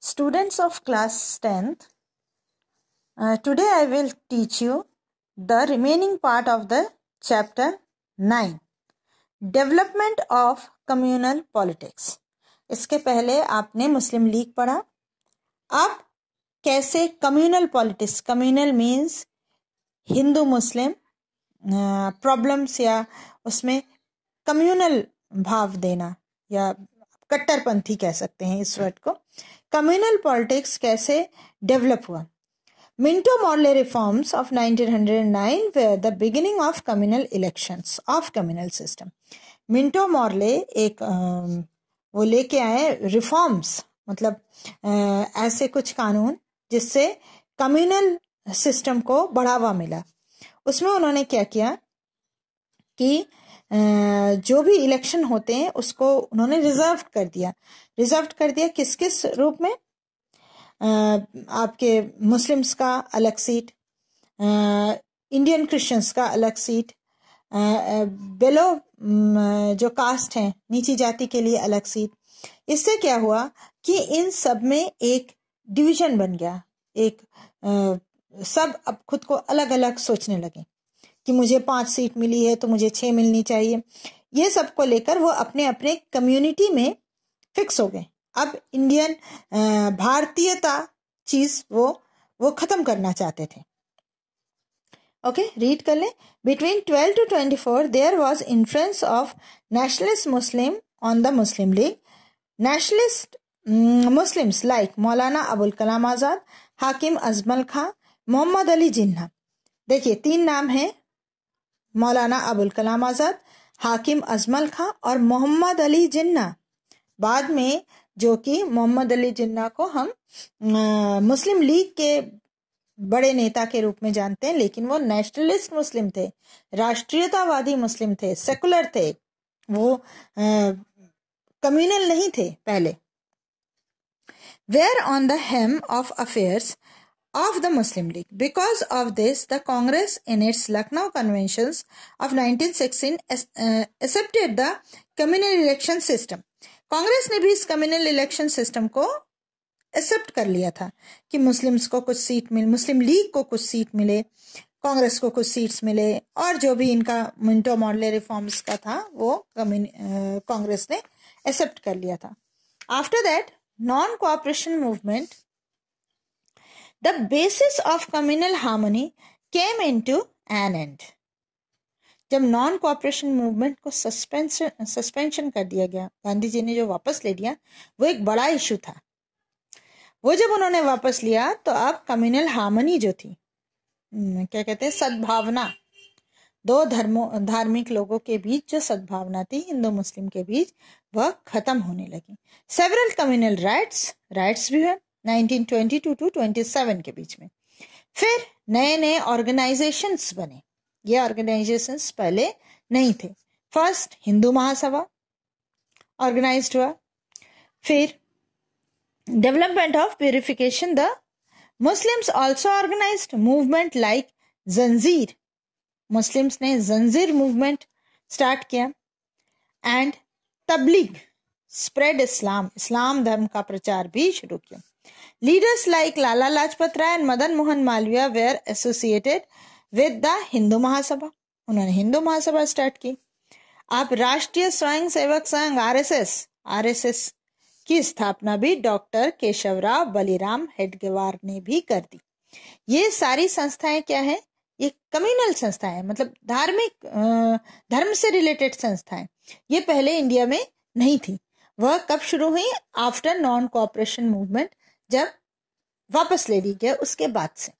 Students of class 10th, uh, today I will teach you the remaining part of the chapter 9 development of communal politics इसके पहले आपने Muslim League पढ़ा अब कैसे communal politics communal means Hindu Muslim problems uh, या उसमें communal भाव देना या कट्टरपंथी कह सकते हैं इस वर्ड को कम्युनल पॉलिटिक्स कैसे डेवलप हुआ Minto Morley reforms of 1909 where the beginning of communal elections of communal system Minto Morley एक वो लेके आए रिफॉर्म्स मतलब ऐसे कुछ कानून जिससे कम्युनल सिस्टम को बढ़ावा मिला उसमें उन्होंने क्या किया कि जो भी इलेक्शन होते हैं उसको उन्होंने रिजर्व कर दिया रिजर्व कर दिया किस किस रूप में आपके मुस्लिम्स का अलग सीट इंडियन क्रिश्चियंस का अलग सीट बेलो जो कास्ट हैं नीची जाति के लिए अलग सीट इससे क्या हुआ कि इन सब में एक डिवीजन बन गया एक सब अब खुद को अलग अलग सोचने लगे कि मुझे पांच सीट मिली है तो मुझे छह मिलनी चाहिए ये सब को लेकर वो अपने अपने कम्युनिटी में फिक्स हो गए अब इंडियन भारतीयता चीज वो वो खत्म करना चाहते थे ओके okay, रीड कर लें between twelve to twenty four there was influence of nationalist Muslim on the Muslim League nationalist Muslims like Maulana Abul कलाम आज़ाद हाकिम अजमल खां मोहम्मद अली जिन्ना देखिए तीन नाम हैं मौलाना अबुल कलाम आज़ाद हाकिम अजमल खां और मोहम्मद अली जिन्ना बाद में जो कि मोहम्मद अली जिन्ना को हम आ, मुस्लिम लीग के बड़े नेता के रूप में जानते हैं लेकिन वो नेशनलिस्ट मुस्लिम थे राष्ट्रीयतावादी मुस्लिम थे सेकुलर थे वो कम्युनल नहीं थे पहले were on the helm of affairs of the Muslim League. Because of this, the Congress in its Lucknow Conventions of 1916 uh, accepted the communal election system. Congress ने भी इस कम्युनल इलेक्शन सिस्टम को accept कर लिया था कि मुस्लिम्स को कुछ सीट मिले मुस्लिम लीग को कुछ सीट मिले कांग्रेस को कुछ सीट्स मिले और जो भी इनका मिंटो मॉडल रिफॉर्म्स का था वो कांग्रेस uh, ने एक्सेप्ट कर लिया था after that non cooperation movement the basis of communal harmony came into an end. जब नॉन कॉपरेशन मूवमेंट को सस्पेंशन सस्पेंशन कर दिया गया गांधी जी ने जो वापस ले लिया वो एक बड़ा इशू था वो जब उन्होंने वापस लिया तो अब कम्युनल हार्मनी जो थी क्या कहते हैं सद्भावना दो धर्मों धार्मिक लोगों के बीच जो सद्भावना थी हिंदू मुस्लिम के बीच वह खत्म होने लगी सेवरल कम्युनल राइट्स राइट्स भी है 1922 टू 27 के बीच में फिर नए नए ऑर्गेनाइजेशंस बने ये ऑर्गेनाइजेशंस पहले नहीं थे फर्स्ट हिंदू महासभा ऑर्गेनाइज हुआ फिर development of purification the Muslims also organise movement like जंजीर मुस्लिम्स ने जंजीर मूवमेंट स्टार्ट किया एंड तबलीग स्प्रेड इस्लाम इस्लाम धर्म का प्रचार भी शुरू किया Leaders like Lala Lajpat Rai and Madan Mohan Malviya were associated with the Hindu Mahasabha. उन्होंने हिंदू महासभा स्टार्ट की आप राष्ट्रीय Swayam Sevak Sangh R R S S S S की स्थापना भी डॉक्टर केशवराव बलिराम हेडगेवार ने भी कर दी ये सारी संस्थाएं क्या है ये कम्युनल संस्था है मतलब धार्मिक धर्म से रिलेटेड संस्थाएं ये पहले इंडिया में नहीं थी वह कब शुरू हुई आफ्टर नॉन कॉपरेशन मूवमेंट जब वापस ले ली गए उसके बाद से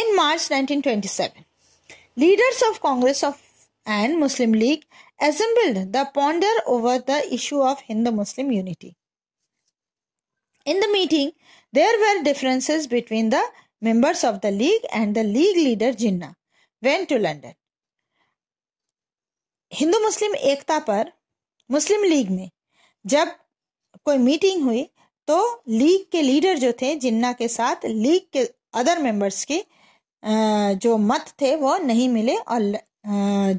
in March 1927 leaders of Congress of and Muslim League assembled to ponder over the issue of Hindu Muslim unity in the meeting there were differences between the members of the League and the League leader Jinnah went to London Hindu Muslim एकता पर Muslim league में जब कोई meeting हुई तो league के leader जो थे जिन्ना के साथ लीग के अदर मेंबर्स के जो मत थे वो नहीं मिले और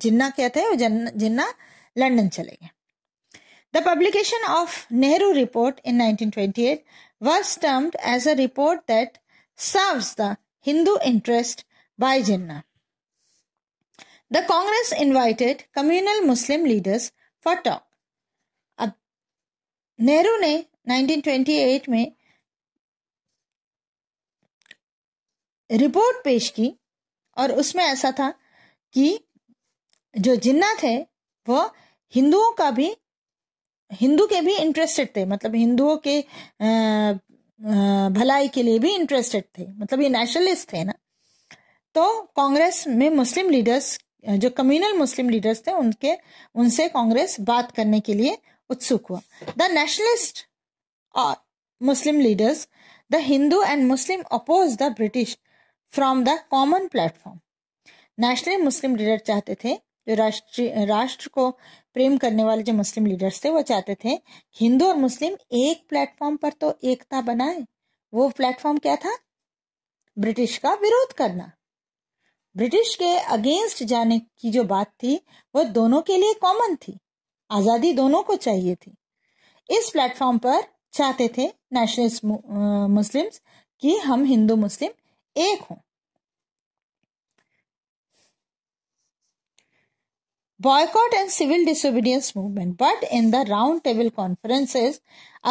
जिन्ना क्या थे वो जिन्ना लंदन चले गए the publication of Nehru report in 1928 was termed as a report that serves the Hindu interest by Jinnah the Congress invited communal Muslim leaders for talk Nehru ने 1928 में रिपोर्ट पेश की और उसमें ऐसा था कि जो जिन्ना थे वह हिंदुओं का भी हिंदू के भी इंटरेस्टेड थे मतलब हिंदुओं के भलाई के लिए भी इंटरेस्टेड थे मतलब ये नेशनलिस्ट थे ना तो कांग्रेस में मुस्लिम लीडर्स जो कम्युनल मुस्लिम लीडर्स थे उनके उनसे कांग्रेस बात करने के लिए उत्सुक हुआ the nationalist Muslim leaders the Hindu and Muslim oppose the British from the common platform national Muslim leader चाहते थे जो राष्ट्रीय राष्ट्र को प्रेम करने वाले जो मुस्लिम लीडर्स थे वो चाहते थे हिंदू और मुस्लिम एक प्लेटफॉर्म पर तो एकता बनाए वो प्लेटफॉर्म क्या था ब्रिटिश का विरोध करना ब्रिटिश के अगेंस्ट जाने की जो बात थी वो दोनों के लिए कॉमन थी आजादी दोनों को चाहिए थी इस प्लेटफॉर्म पर चाहते थे नेशनलिस्ट मुस्लिम्स कि हम हिंदू मुस्लिम एक हों boycott and civil disobedience movement but in the round table conferences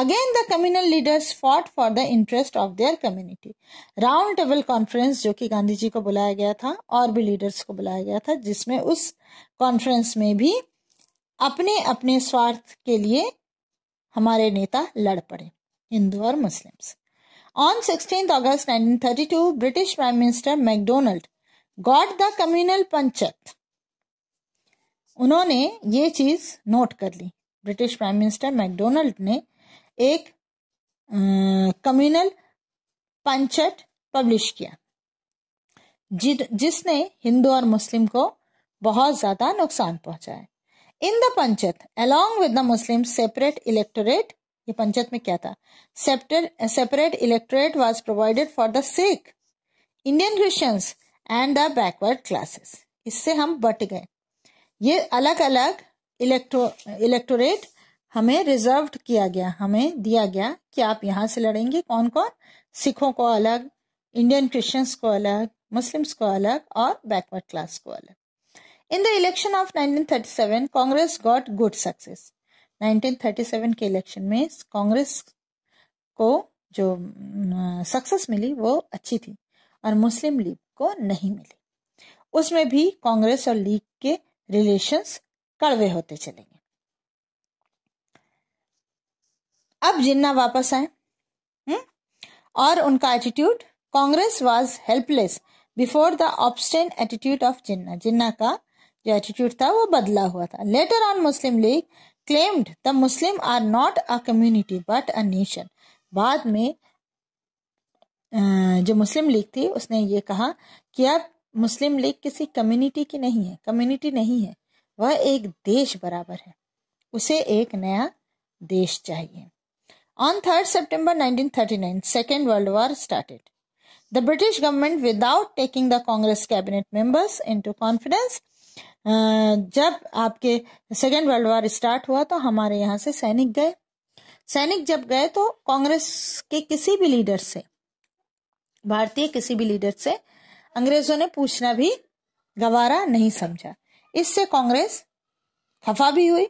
again the communal leaders fought for the interest of their community round table conference जो कि गांधी जी को बुलाया गया था और भी लीडर्स को बुलाया गया था जिसमें उस कॉन्फ्रेंस में भी अपने अपने स्वार्थ के लिए हमारे नेता लड़ पड़े हिंदू और Muslims On nineteen thirty 1932, British prime minister MacDonald got the communal पंचत उन्होंने ये चीज नोट कर ली ब्रिटिश प्राइम मिनिस्टर मैकडोनल्ड ने एक कम्युनल पंचट पब्लिश किया जिसने हिंदू और मुस्लिम को बहुत ज्यादा नुकसान पहुंचाया इन द पंचत along with the Muslim separate electorate ये पंचत में क्या था separate electorate was provided for the Sikh Indian Christians and the backward classes इससे हम बट गए ये अलग अलग इलेक्ट्रो इलेक्टोरेट हमें रिजर्व किया गया हमें दिया गया कि आप यहां से लड़ेंगे कौन कौन सिखों को अलग इंडियन क्रिश्चियंस को अलग मुस्लिम्स को अलग और बैकवर्ड क्लास को अलग In the election of 1937, Congress got good success. 1937 के इलेक्शन में कांग्रेस को जो सक्सेस मिली वो अच्छी थी और मुस्लिम लीग को नहीं मिली उसमें भी कांग्रेस और लीग के रिलेशंस कड़वे होते चलेंगे अब जिन्ना वापस आए हम्म, और उनका attitude Congress was helpless before the obstinate attitude of Jinnah Jinnah का जो एटीट्यूड था वो बदला हुआ था later on Muslim League claimed the Muslim are not a community but a nation बाद में जो मुस्लिम लीग थी उसने ये कहा कि अब मुस्लिम लीग किसी कम्युनिटी की नहीं है कम्युनिटी नहीं है वह एक देश बराबर है उसे एक नया देश चाहिए on third September second world war started the British government without taking the Congress cabinet members members confidence जब आपके सेकेंड वर्ल्ड वॉर स्टार्ट हुआ तो हमारे यहाँ से सैनिक गए सैनिक जब गए तो कांग्रेस के किसी भी लीडर से भारतीय किसी भी लीडर से अंग्रेजों ने पूछना भी गवारा नहीं समझा इससे कांग्रेस खफा भी हुई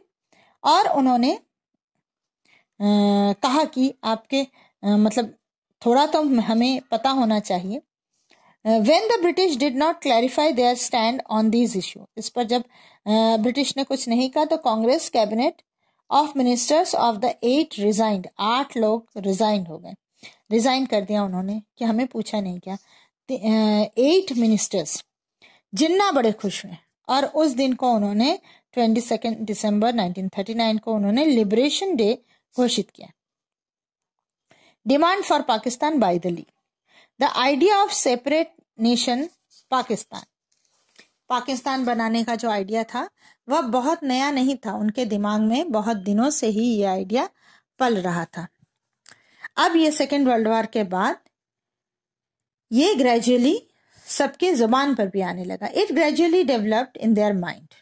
और उन्होंने कहा कि आपके मतलब थोड़ा तो हमें पता होना चाहिए when the British did not clarify their stand on these issue इस पर जब ब्रिटिश uh, ने कुछ नहीं कहा तो Congress cabinet of ministers of the eight resigned आठ लोग रिजाइन हो गए रिजाइन कर दिया उन्होंने कि हमें पूछा नहीं क्या uh, एट मिनिस्टर्स जिन्ना बड़े खुश हुए और उस दिन को उन्होंने twenty second December nineteen thirty nine को उन्होंने लिबरेशन डे घोषित किया demand for Pakistan by the League the idea of separate nation Pakistan Pakistan बनाने का जो आइडिया था वह बहुत नया नहीं था उनके दिमाग में बहुत दिनों से ही ये आइडिया पल रहा था अब ये सेकेंड वर्ल्ड वॉर के बाद ये ग्रेजुअली सबके जुबान पर भी आने लगा it gradually developed in their mind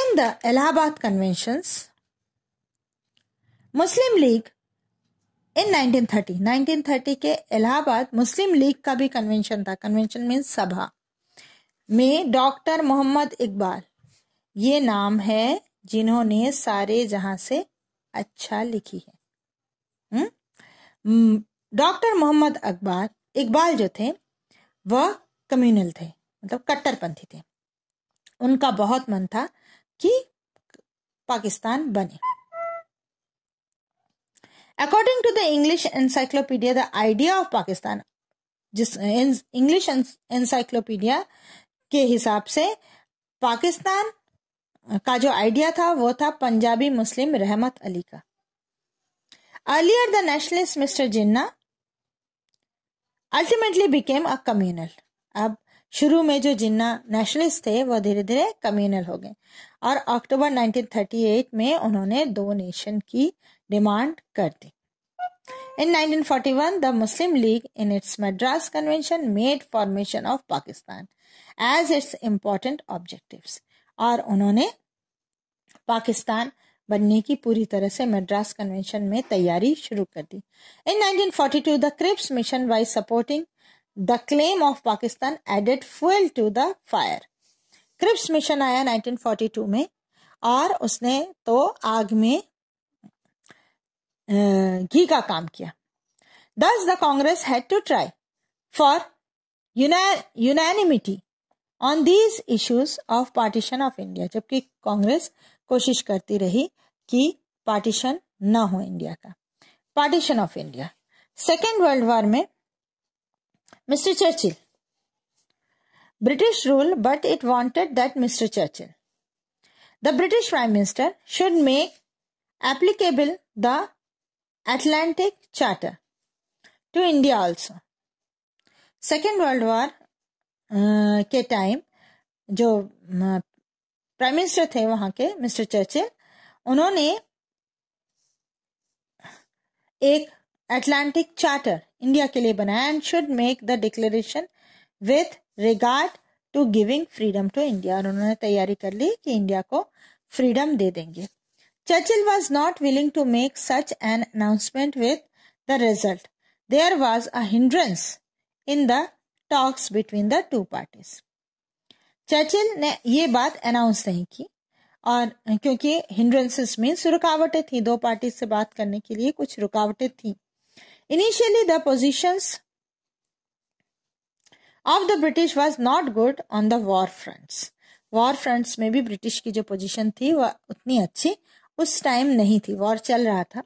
in the Allahabad conventions Muslim League in 1930 1930 के इलाहाबाद मुस्लिम लीग का भी कन्वेंशन था कन्वेंशन मीन्स सभा में डॉक्टर मोहम्मद इकबाल ये नाम है जिन्होंने सारे जहां से अच्छा लिखी है हम्म? डॉक्टर मोहम्मद अकबर इकबाल जो थे वह कम्युनल थे मतलब कट्टरपंथी थे उनका बहुत मन था कि पाकिस्तान बने according to the English encyclopaedia the idea of Pakistan जिस इंग्लिश एनसाइक्लोपीडिया के हिसाब से पाकिस्तान का जो आइडिया था वो था पंजाबी मुस्लिम रहमत अली का earlier the nationalist mister Jinnah ultimately became a communal अब शुरू में जो जिन्ना नेशनलिस्ट थे वो धीरे धीरे कम्युनल हो गए और अक्टूबर 1938 में उन्होंने दो नेशन की डिमांड कर दी in 1941, the Muslim League in its Madras convention made formation of Pakistan as its important objectives. और उन्होंने पाकिस्तान बनने की पूरी तरह से मद्रास कन्वेंशन में तैयारी शुरू कर दी in 1942 the Cripps mission by supporting the claim of Pakistan added fuel to the fire Cripps mission आया 1942 में और उसने तो आग में घी का काम किया thus the Congress had to try for unanimity on these issues of partition of India जबकि कांग्रेस कोशिश करती रही कि पार्टीशन ना हो इंडिया का partition of India second world war में mister Churchill British rule but it wanted that mister Churchill the British prime minister should make applicable the Atlantic Charter to India also. Second world war के time जो prime uh, minister थे वहां के mister Churchill उन्होंने एक Atlantic charter India के लिए बनाया and should make the declaration with regard to giving freedom to India और उन्होंने तैयारी कर ली कि इंडिया को फ्रीडम दे देंगे Churchill was not willing to make such an announcement with the result. There was a hindrance in the talks between the two parties. Churchill ने ये बात अनाउंस नहीं की और क्योंकि हिंड्रेंसेस मीन्स रुकावटें थी दो पार्टी से बात करने के लिए कुछ रुकावटें थी initially the positions of the British was not good on the war fronts war fronts में भी ब्रिटिश की जो पोजीशन थी वह उतनी अच्छी उस टाइम नहीं थी वॉर चल रहा था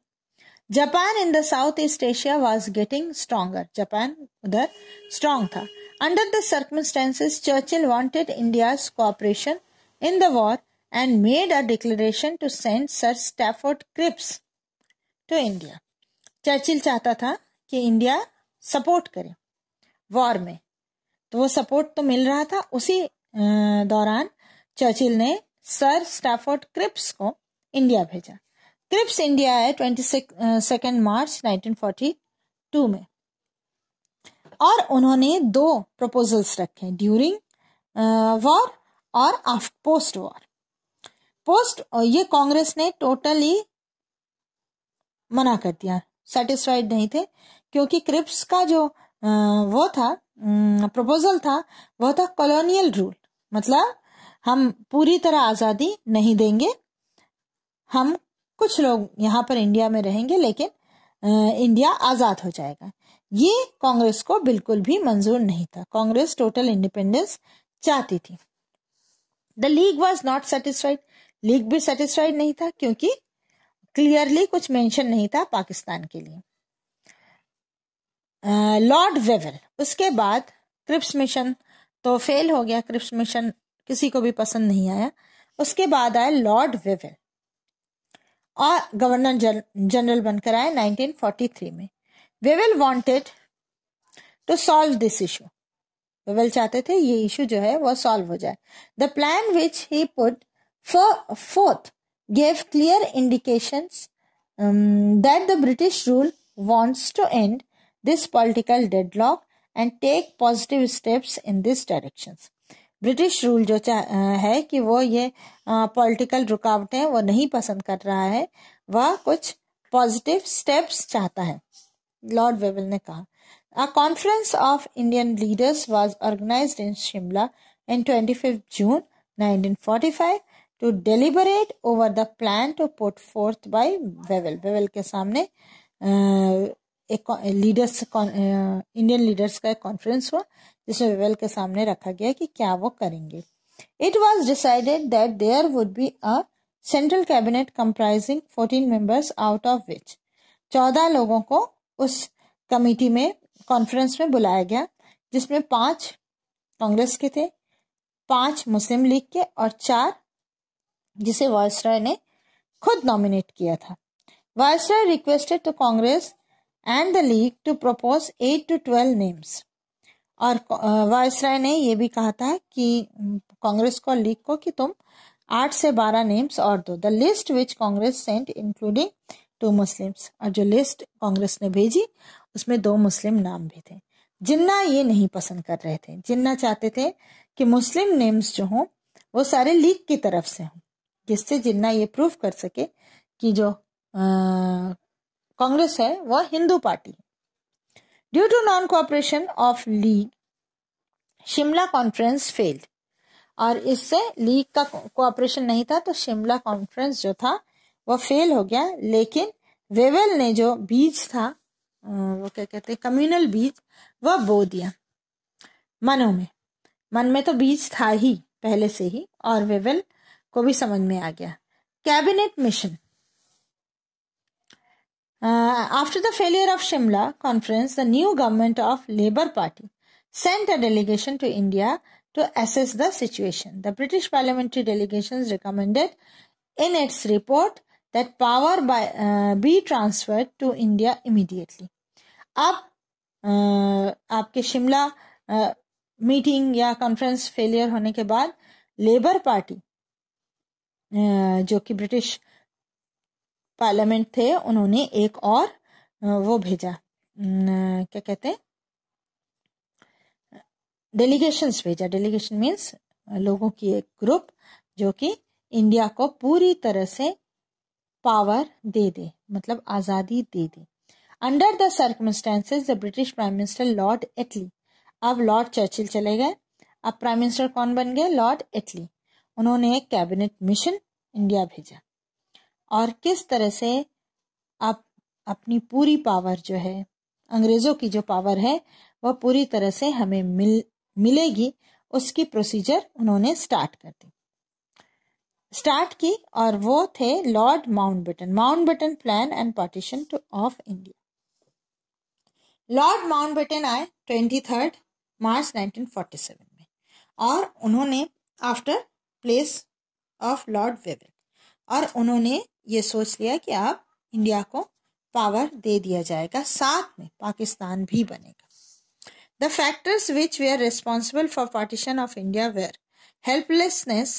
Japan in the south east Asia was getting stronger Japan उधर स्ट्रांग था under the circumstances Churchill wanted India cooperation in the war and made a declaration to send sir Stafford Cripps to India Churchill चाहता था कि India support करे war में तो वो support तो मिल रहा था उसी दौरान चर्चिल ने सर स्टाफोर्ड क्रिप्स को इंडिया भेजा क्रिप्स इंडिया है twenty second March nineteen forty two में और उन्होंने दो प्रपोजल्स रखे ड्यूरिंग वॉर और आफ्टर पोस्ट वॉर पोस्ट ये कांग्रेस ने टोटली मना कर दिया सेटिस्फाइड नहीं थे क्योंकि क्रिप्स का जो वो था प्रपोजल था वह था कॉलोनियल रूल मतलब हम पूरी तरह आज़ादी नहीं देंगे हम कुछ लोग यहाँ पर इंडिया में रहेंगे लेकिन इंडिया आज़ाद हो जाएगा ये कांग्रेस को बिल्कुल भी मंजूर नहीं था कांग्रेस टोटल इंडिपेंडेंस चाहती थी the league was not satisfied league भी सेटिस्फाइड नहीं था क्योंकि क्लियरली कुछ मेंशन नहीं था पाकिस्तान के लिए लॉर्ड वेवेल उसके बाद क्रिप्स मिशन तो फेल हो गया क्रिप्स मिशन किसी को भी पसंद नहीं आया उसके बाद आया लॉर्ड वेवेल और गवर्नर जनरल बनकर आए 1943 में Wavell wanted to solve this issue Wavell चाहते थे ये इशू जो है वो सॉल्व हो जाए the plan which he put for forth gave clear indication that the British rule wants to end this political deadlock and take positive steps in this direction British rule जो है कि वो ये पॉलिटिकल रुकावटें वो नहीं पसंद कर रहा है वह कुछ पॉजिटिव स्टेप्स चाहता है लॉर्ड वेवल ने कहा a conference of Indian leaders was organise in Shimla in twenty June 1945 to deliberate over the plan to put forth by Wavell Wavell के सामने लीडर्स इंडियन लीडर्स का एक कॉन्फ्रेंस हुआ जिसमें विवेल के सामने रखा गया कि क्या वो करेंगे it was decided that there would be a central cabinet comprising fourteen members out of which चौदह लोगों को उस कमेटी में कॉन्फ्रेंस में बुलाया गया जिसमें पांच कांग्रेस के थे पांच मुस्लिम लीग के और चार जिसे वायसराय ने खुद नॉमिनेट किया था viceroy requested to Congress and the league to propose eight to twelve names और राय ने यह भी कहा था कि कांग्रेस को लीग को कि तुम आठ से बारह नेम्स और दो the list which Congress sent including two Muslims और जो लिस्ट कांग्रेस ने भेजी उसमें दो मुस्लिम नाम भी थे जिन्ना ये नहीं पसंद कर रहे थे जिन्ना चाहते थे कि मुस्लिम नेम्स जो हों वो सारे लीग की तरफ से हों जिससे जिन्ना ये प्रूव कर सके कि जो कांग्रेस है वह हिंदू पार्टी है due to non cooperation of league Shimla conference failed और इससे लीग का कोऑपरेशन नहीं था तो शिमला कॉन्फ्रेंस जो था वह फेल हो गया लेकिन वेवेल ने जो बीज था अं, वो क्या कहते हैं कम्युनल बीज वह बो दिया मनो में मन में तो बीज था ही पहले से ही और वेवेल को भी समझ में आ गया cabinet mission Uh, after the failure of Shimla conference, the new government of Labour Party sent a delegation to India to assess the situation. The British parliamentary delegations recommended in its report that power by, uh, be transferred to India immediately. अब आपके uh, Shimla meeting या conference failure होने के बाद labour party जो कि British parliament थे उन्होंने एक और वो भेजा क्या कहते हैं डेलीगेशन भेजा डेलीगेशन मीन्स लोगों की एक ग्रुप जो कि इंडिया को पूरी तरह से पावर दे दे मतलब आज़ादी दे दे under the circumstances the British prime minister lord Attlee अब लॉर्ड चर्चिल चले गए अब प्राइम मिनिस्टर कौन बन गए लॉर्ड एटली उन्होंने एक कैबिनेट मिशन इंडिया भेजा और किस तरह से आप अपनी पूरी पावर जो है अंग्रेज़ों की जो पावर है वह पूरी तरह से हमें मिल मिलेगी उसकी प्रोसीजर उन्होंने स्टार्ट कर दी स्टार्ट की और वो थे lord Mountbatten Mountbatten plan and partition to of India lord Mountbatten आए ट्वेंटी थर्ड मार्च 1947 में और उन्होंने after place of lord Wavell और उन्होंने ये सोच लिया कि अब इंडिया को पावर दे दिया जाएगा साथ में पाकिस्तान भी बनेगा the factors which were responsible for partition of India were helplessness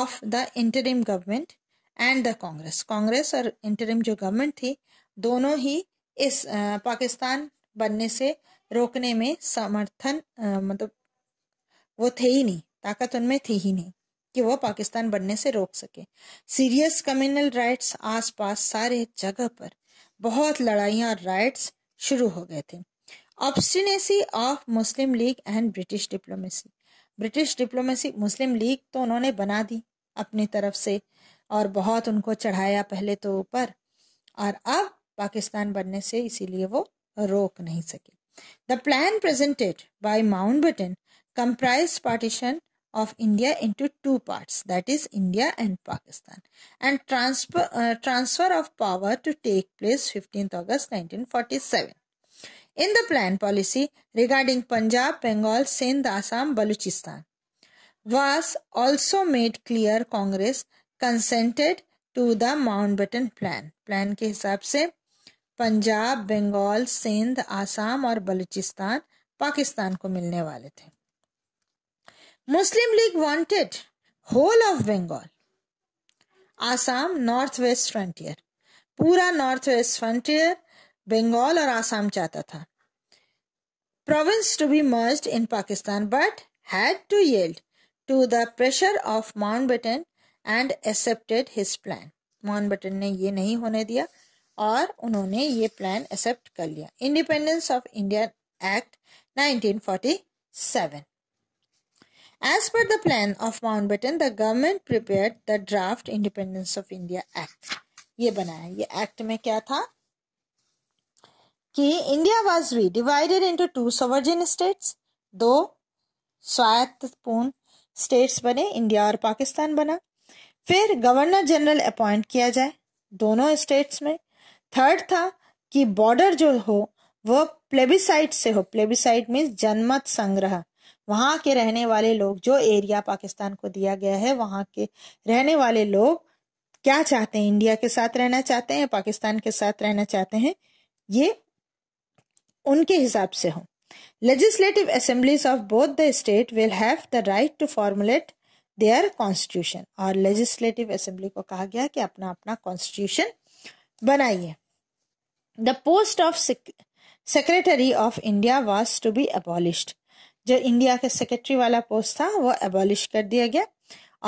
of the interim government and the Congress Congress और इंटरिम जो गवर्नमेंट थी दोनों ही इस आ, पाकिस्तान बनने से रोकने में समर्थन आ, मतलब वो थे ही नहीं ताकत उनमें थी ही नहीं कि वह पाकिस्तान बनने से रोक सके सीरियस कम्युनल राइट्स आसपास सारे जगह पर बहुत लड़ाइयाँ राइट्स शुरू हो गए थे obstinacy of Muslim league and British diplomacy British diplomacy Muslim league तो उन्होंने बना दी अपनी तरफ से और बहुत उनको चढ़ाया पहले तो ऊपर और अब पाकिस्तान बनने से इसीलिए वो रोक नहीं सके the plan presented by Batten comprise partition of India into two parts that is India and Pakistan and transfer, uh, transfer of power to take place 15th August 1947. In the plan policy regarding Punjab, Bengal, Sindh, Assam, Baluchistan was also made clear Congress consented to the Mountbatten plan. Plan के हिसाब से Punjab, Bengal, Sindh, Assam और Balochistan Pakistan को मिलने वाले थे Muslim League wanted whole of Bengal. Assam north west frontier पूरा north west frontier Bengal और आसाम चाहता था province to be merged in Pakistan but had to yield to the pressure of Mountbatten and accepted his plan Mountbatten ने ये नहीं होने दिया और उन्होंने ये प्लान एक्सेप्ट कर लिया independence of India act 1947 As per the plan of Mountbatten, the government prepared the draft Independence of India Act. ये बनाया ये एक्ट में क्या था कि India was be divided into two sovereign states दो स्वायत्तपूर्ण स्टेट्स बने इंडिया और पाकिस्तान बना फिर गवर्नर जनरल अपॉइंट किया जाए दोनों स्टेट्स में थर्ड था कि बॉर्डर जो हो वो प्लेबिसाइट से हो प्लेबिसाइट मीन्स जनमत संग्रह वहाँ के रहने वाले लोग जो एरिया पाकिस्तान को दिया गया है वहाँ के रहने वाले लोग क्या चाहते हैं इंडिया के साथ रहना चाहते हैं पाकिस्तान के साथ रहना चाहते हैं ये उनके हिसाब से हो legislative assemblies of both the state will have the right to formulate their constitution और लेजिस्लेटिव असेंबली को कहा गया कि अपना अपना कॉन्स्टिट्यूशन बनाइए the post of secretary of India was to be abolished जो इंडिया का सेक्रेटरी वाला पोस्ट था वो एबॉलिश कर दिया गया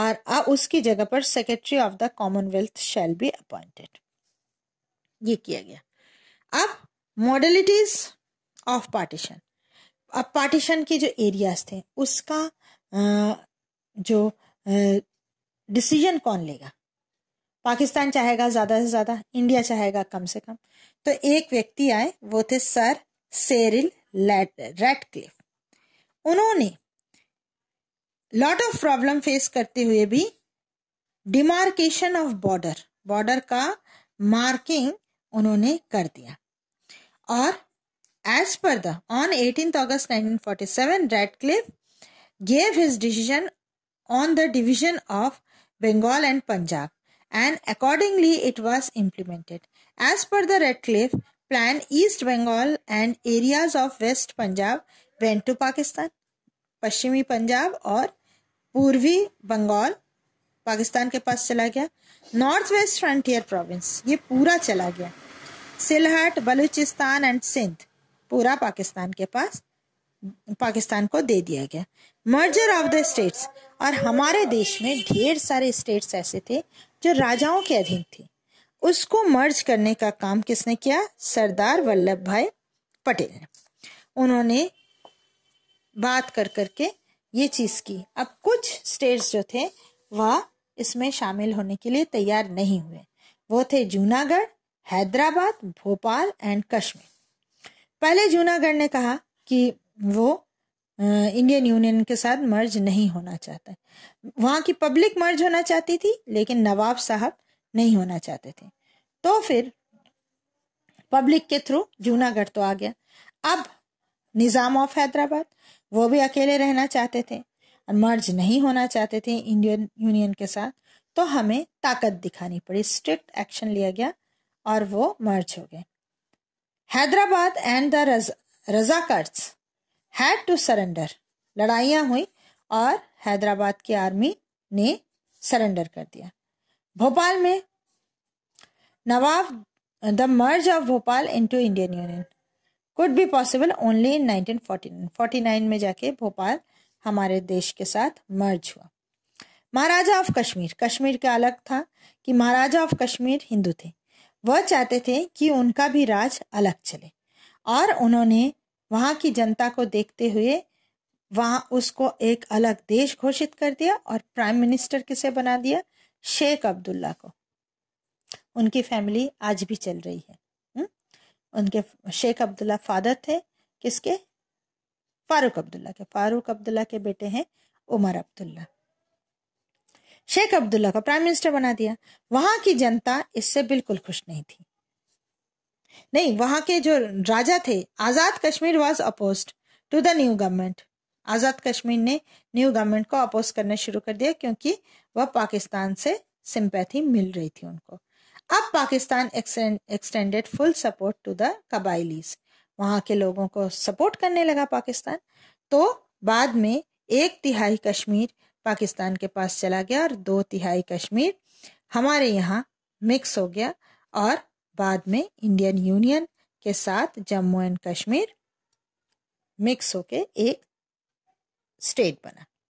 और अब उसकी जगह पर secretary of the commonwealth shall be appointed ये किया गया अब मॉडलिटीज ऑफ पार्टीशन अब पार्टीशन के जो एरियाज थे उसका जो डिसीजन कौन लेगा पाकिस्तान चाहेगा ज़्यादा से ज़्यादा इंडिया चाहेगा कम से कम तो एक व्यक्ति आए वो थे सर सेरिल रेडक्लिफ उन्होंने लॉट ऑफ प्रॉब्लम फेस करते हुए भी डिमार्केशन ऑफ बॉर्डर बॉर्डर का मार्किंग उन्होंने कर दिया और as per the on eighteen August 1947 Radcliffe gave his decision on the division of Bengal and Punjab and accordingly it was implemented as per the Radcliffe plan east Bengal and areas of west Punjab went to Pakistan पश्चिमी पंजाब और पूर्वी बंगाल पाकिस्तान के पास चला गया north west frontier province ये पूरा चला गया सिलहट बलूचिस्तान एंड सिंध पूरा पाकिस्तान के पास पाकिस्तान को दे दिया गया मर्जर ऑफ द स्टेट्स और हमारे देश में ढेर सारे स्टेट्स ऐसे थे जो राजाओं के अधीन थे उसको मर्ज करने का काम किसने किया सरदार वल्लभ भाई पटेल ने उन्होंने बात कर करके ये चीज़ की अब कुछ स्टेट्स जो थे वह इसमें शामिल होने के लिए तैयार नहीं हुए वो थे जूनागढ़ हैदराबाद भोपाल एंड कश्मीर पहले जूनागढ़ ने कहा कि वो इंडियन यूनियन के साथ मर्ज नहीं होना चाहता वहाँ की पब्लिक मर्ज होना चाहती थी लेकिन नवाब साहब नहीं होना चाहते थे तो फिर पब्लिक के थ्रू जूनागढ़ तो आ गया अब निज़ाम ऑफ हैदराबाद वो भी अकेले रहना चाहते थे मर्ज नहीं होना चाहते थे इंडियन यूनियन के साथ तो हमें ताकत दिखानी पड़ी स्ट्रिक्ट एक्शन लिया गया और वो मर्ज हो गए हैदराबाद एंड द रज, रजाकर्स हैड टू सरेंडर लड़ाइयाँ हुई और हैदराबाद की आर्मी ने सरेंडर कर दिया भोपाल में नवाब the merge of Bhopal into Indian union could be possible only in 1949 में जाके भोपाल हमारे देश के साथ मर्ज हुआ महाराजा ऑफ कश्मीर कश्मीर का अलग था कि महाराजा ऑफ कश्मीर हिंदू थे वह चाहते थे कि उनका भी राज अलग चले और उन्होंने वहाँ की जनता को देखते हुए वहाँ उसको एक अलग देश घोषित कर दिया और प्राइम मिनिस्टर किसे बना दिया शेख अब्दुल्ला को उनकी फैमिली आज भी चल रही है उनके शेख अब्दुल्ला फादर थे किसके फारूक अब्दुल्ला के फारूक अब्दुल्ला के बेटे हैं उमर अब्दुल्ला शेख अब्दुल्ला को प्राइम मिनिस्टर बना दिया वहां की जनता इससे बिल्कुल खुश नहीं थी नहीं वहां के जो राजा थे Azad Kashmir was oppose to the new government Azad Kashmir ने न्यू गवर्नमेंट को अपोज करना शुरू कर दिया क्योंकि वह पाकिस्तान से सिंपैथी मिल रही थी उनको अब Pakistan extended full support to the कबाइलीज वहाँ के लोगों को सपोर्ट करने लगा पाकिस्तान तो बाद में एक तिहाई कश्मीर पाकिस्तान के पास चला गया और दो तिहाई कश्मीर हमारे यहाँ मिक्स हो गया और बाद में इंडियन यूनियन के साथ जम्मू एंड कश्मीर मिक्स होके एक स्टेट बना